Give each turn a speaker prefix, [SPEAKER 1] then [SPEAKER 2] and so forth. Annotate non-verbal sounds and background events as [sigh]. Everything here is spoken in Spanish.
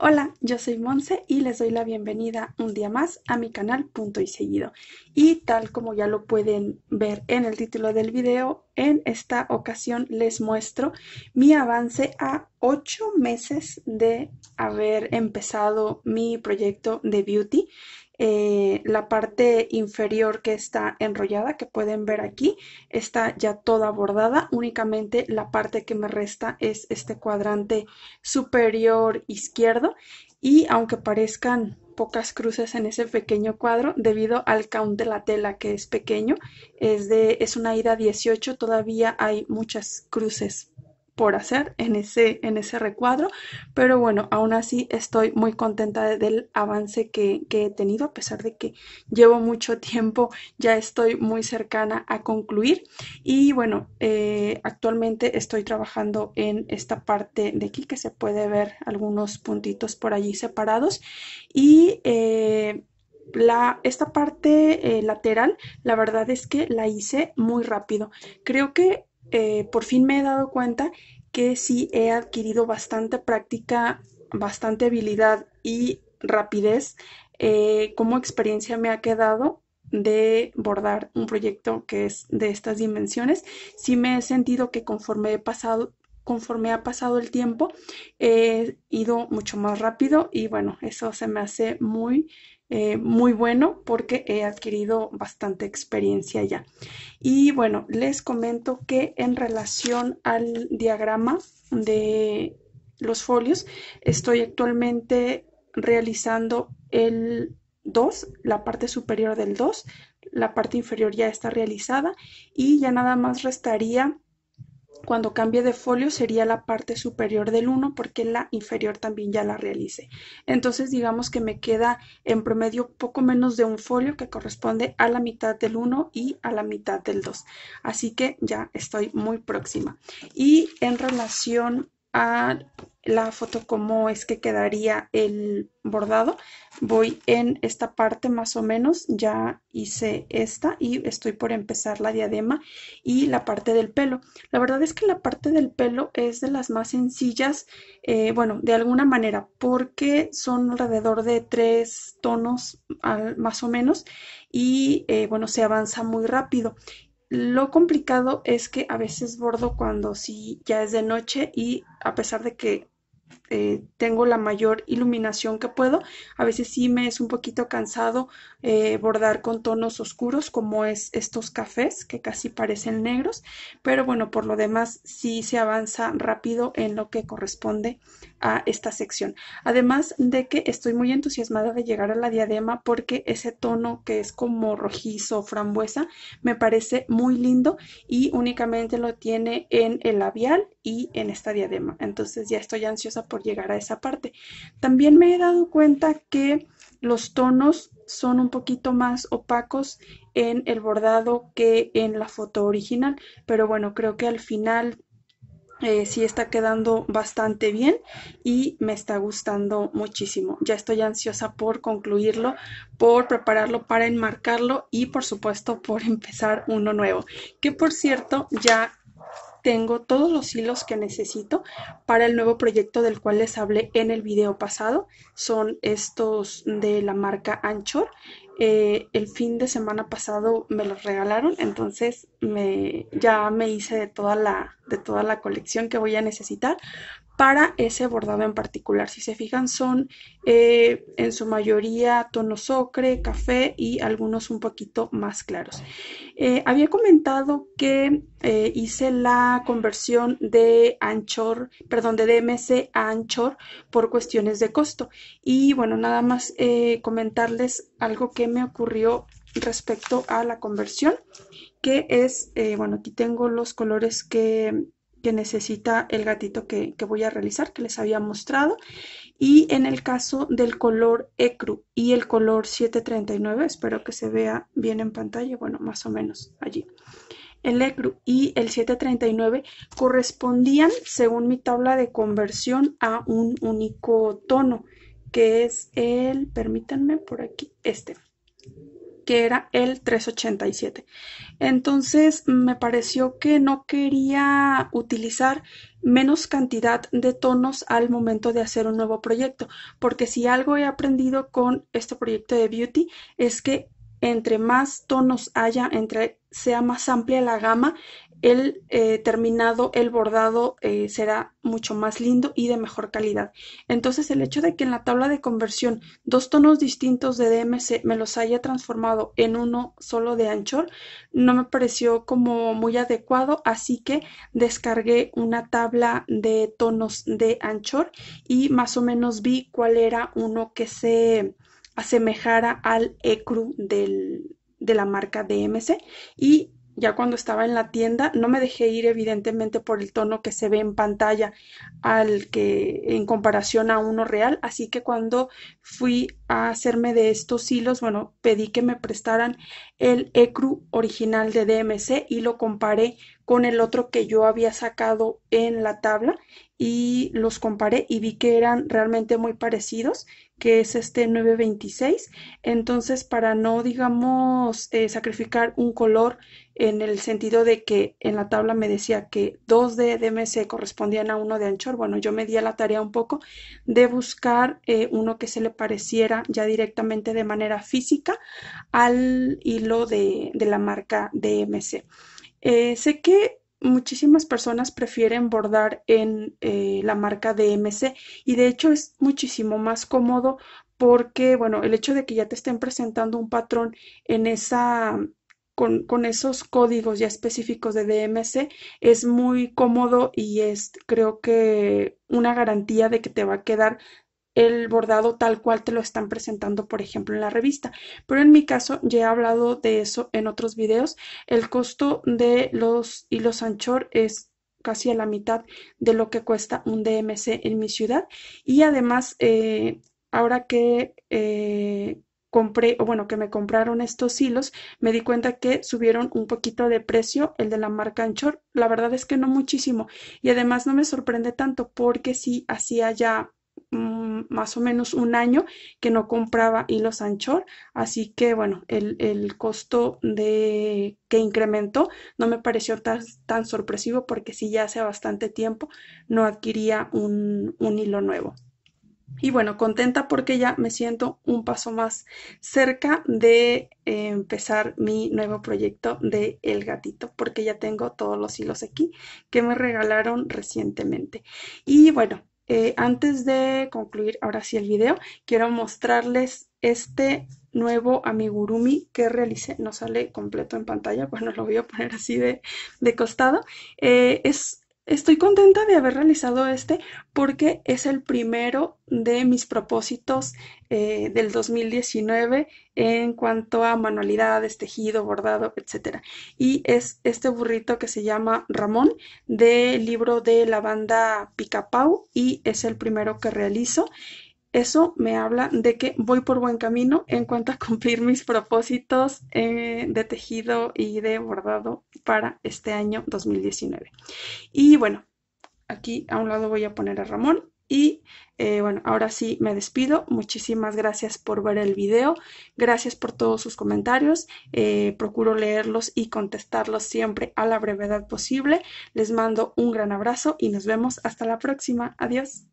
[SPEAKER 1] Hola, yo soy Monse y les doy la bienvenida un día más a mi canal Punto y Seguido. Y tal como ya lo pueden ver en el título del video, en esta ocasión les muestro mi avance a 8 meses de haber empezado mi proyecto de beauty eh, la parte inferior que está enrollada, que pueden ver aquí, está ya toda bordada. Únicamente la parte que me resta es este cuadrante superior izquierdo. Y aunque parezcan pocas cruces en ese pequeño cuadro, debido al count de la tela que es pequeño, es, de, es una ida 18, todavía hay muchas cruces por hacer en ese, en ese recuadro, pero bueno, aún así estoy muy contenta del avance que, he tenido, a pesar de que llevo mucho tiempo, ya estoy muy cercana a concluir y bueno, eh, actualmente estoy trabajando en esta parte de aquí que se puede ver algunos puntitos por allí separados y... Eh, la, esta parte eh, lateral, la verdad es que la hice muy rápido. Creo que eh, por fin me he dado cuenta que sí he adquirido bastante práctica, bastante habilidad y rapidez. Eh, como experiencia me ha quedado de bordar un proyecto que es de estas dimensiones. Sí me he sentido que conforme he pasado, conforme ha pasado el tiempo he eh, ido mucho más rápido y bueno, eso se me hace muy, eh, muy bueno porque he adquirido bastante experiencia ya. Y bueno, les comento que en relación al diagrama de los folios, estoy actualmente realizando el 2, la parte superior del 2, la parte inferior ya está realizada y ya nada más restaría cuando cambie de folio sería la parte superior del 1 porque la inferior también ya la realicé. Entonces digamos que me queda en promedio poco menos de un folio que corresponde a la mitad del 1 y a la mitad del 2. Así que ya estoy muy próxima. Y en relación a la foto cómo es que quedaría el bordado. Voy en esta parte más o menos, ya hice esta y estoy por empezar la diadema y la parte del pelo. La verdad es que la parte del pelo es de las más sencillas, eh, bueno, de alguna manera, porque son alrededor de tres tonos más o menos y eh, bueno, se avanza muy rápido. Lo complicado es que a veces bordo cuando sí ya es de noche y a pesar de que eh, tengo la mayor iluminación que puedo. A veces sí me es un poquito cansado eh, bordar con tonos oscuros como es estos cafés que casi parecen negros, pero bueno, por lo demás sí se avanza rápido en lo que corresponde a esta sección. Además de que estoy muy entusiasmada de llegar a la diadema porque ese tono que es como rojizo, frambuesa, me parece muy lindo y únicamente lo tiene en el labial y en esta diadema. Entonces ya estoy ansiosa por llegar a esa parte. También me he dado cuenta que los tonos son un poquito más opacos en el bordado que en la foto original, pero bueno, creo que al final eh, sí está quedando bastante bien y me está gustando muchísimo. Ya estoy ansiosa por concluirlo, por prepararlo para enmarcarlo y por supuesto por empezar uno nuevo. Que por cierto, ya tengo todos los hilos que necesito para el nuevo proyecto del cual les hablé en el video pasado. Son estos de la marca Anchor. Eh, el fin de semana pasado me los regalaron, entonces me, ya me hice de toda la, de toda la colección que voy a necesitar para ese bordado en particular. Si se fijan, son eh, en su mayoría tonos ocre, café y algunos un poquito más claros. Eh, había comentado que eh, hice la conversión de Anchor, perdón, de DMC a Anchor por cuestiones de costo. Y bueno, nada más comentarles algo que me ocurrió respecto a la conversión, que es, eh, bueno, aquí tengo los colores que, necesita el gatito que, que, voy a realizar, que les había mostrado. Y en el caso del color ECRU y el color 739, espero que se vea bien en pantalla, bueno, más o menos allí. El ECRU y el 739 correspondían, según mi tabla de conversión, a un único tono, que es el, permítanme por aquí, este que era el 387. Entonces me pareció que no quería utilizar menos cantidad de tonos al momento de hacer un nuevo proyecto, porque si algo he aprendido con este proyecto de beauty es que entre más tonos haya, entre sea más amplia la gama, el eh, terminado, el bordado eh, será mucho más lindo y de mejor calidad. Entonces el hecho de que en la tabla de conversión dos tonos distintos de DMC me los haya transformado en uno solo de Anchor no me pareció como muy adecuado, así que descargué una tabla de tonos de Anchor y más o menos vi cuál era uno que se asemejara al ECRU de la marca DMC y ya cuando estaba en la tienda, no me dejé ir evidentemente por el tono que se ve en pantalla al que en comparación a uno real, así que cuando fui a hacerme de estos hilos, bueno, pedí que me prestaran el ECRU original de DMC y lo comparé con el otro que yo había sacado en la tabla y los comparé y vi que eran realmente muy parecidos, que es este 926. Entonces, para no, digamos, eh, sacrificar un color en el sentido de que en la tabla me decía que dos de DMC correspondían a uno de anchor, bueno, yo me di a la tarea un poco de buscar eh, uno que se le pareciera ya directamente de manera física al hilo de, de la marca DMC. Eh, sé que muchísimas personas prefieren bordar en eh, la marca DMC y de hecho es muchísimo más cómodo porque, bueno, el hecho de que ya te estén presentando un patrón en esa, con, con esos códigos ya específicos de DMC es muy cómodo y es, creo que, una garantía de que te va a quedar el bordado tal cual te lo están presentando, por ejemplo, en la revista. Pero en mi caso, ya he hablado de eso en otros videos. El costo de los hilos anchor es casi a la mitad de lo que cuesta un DMC en mi ciudad. Y además, eh, ahora que eh, compré, o bueno, que me compraron estos hilos, me di cuenta que subieron un poquito de precio el de la marca Anchor. La verdad es que no muchísimo. Y además no me sorprende tanto porque si hacía ya Mm, más o menos un año que no compraba hilos anchor, así que bueno, el, costo de, que incrementó no me pareció tan, sorpresivo porque si ya hace bastante tiempo no adquiría un, hilo nuevo. Y bueno, contenta porque ya me siento un paso más cerca de eh, empezar mi nuevo proyecto de El Gatito, porque ya tengo todos los hilos aquí que me regalaron recientemente. Y bueno, eh, antes de concluir ahora sí el video, quiero mostrarles este nuevo amigurumi que realicé. No sale completo en pantalla, pues [laughs] lo voy a poner así de, costado. Eh, es Estoy contenta de haber realizado este porque es el primero de mis propósitos eh, del 2019 en cuanto a manualidades, tejido, bordado, etc. Y es este burrito que se llama Ramón del libro de la banda Picapau y es el primero que realizo eso me habla de que voy por buen camino en cuanto a [laughs] cumplir mis propósitos eh, de tejido y de bordado para este año 2019. Y bueno, aquí a un lado voy a poner a Ramón y eh, bueno, ahora sí me despido. Muchísimas gracias por ver el video. Gracias por todos sus comentarios. Eh, procuro leerlos y contestarlos siempre a la brevedad posible. Les mando un gran abrazo y nos vemos hasta la próxima. Adiós.